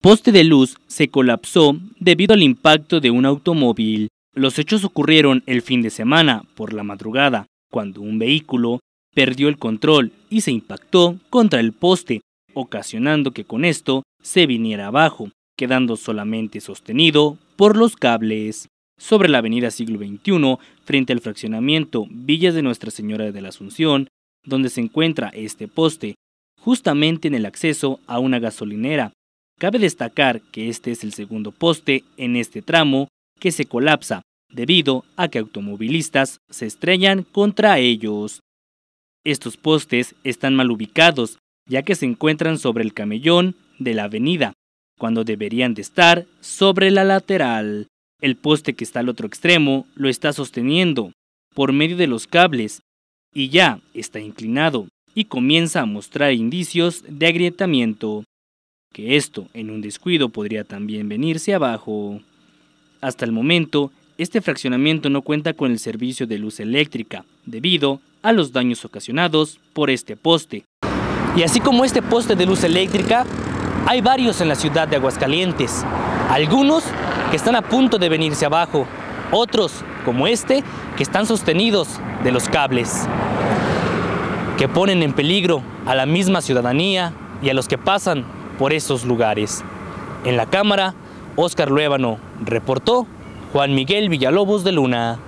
poste de luz se colapsó debido al impacto de un automóvil. Los hechos ocurrieron el fin de semana, por la madrugada, cuando un vehículo perdió el control y se impactó contra el poste, ocasionando que con esto se viniera abajo, quedando solamente sostenido por los cables. Sobre la avenida siglo XXI, frente al fraccionamiento Villas de Nuestra Señora de la Asunción, donde se encuentra este poste, justamente en el acceso a una gasolinera, Cabe destacar que este es el segundo poste en este tramo que se colapsa debido a que automovilistas se estrellan contra ellos. Estos postes están mal ubicados ya que se encuentran sobre el camellón de la avenida, cuando deberían de estar sobre la lateral. El poste que está al otro extremo lo está sosteniendo por medio de los cables y ya está inclinado y comienza a mostrar indicios de agrietamiento que esto, en un descuido, podría también venirse abajo. Hasta el momento, este fraccionamiento no cuenta con el servicio de luz eléctrica, debido a los daños ocasionados por este poste. Y así como este poste de luz eléctrica, hay varios en la ciudad de Aguascalientes. Algunos que están a punto de venirse abajo, otros, como este, que están sostenidos de los cables, que ponen en peligro a la misma ciudadanía y a los que pasan por esos lugares. En la cámara, Óscar Luébano reportó Juan Miguel Villalobos de Luna.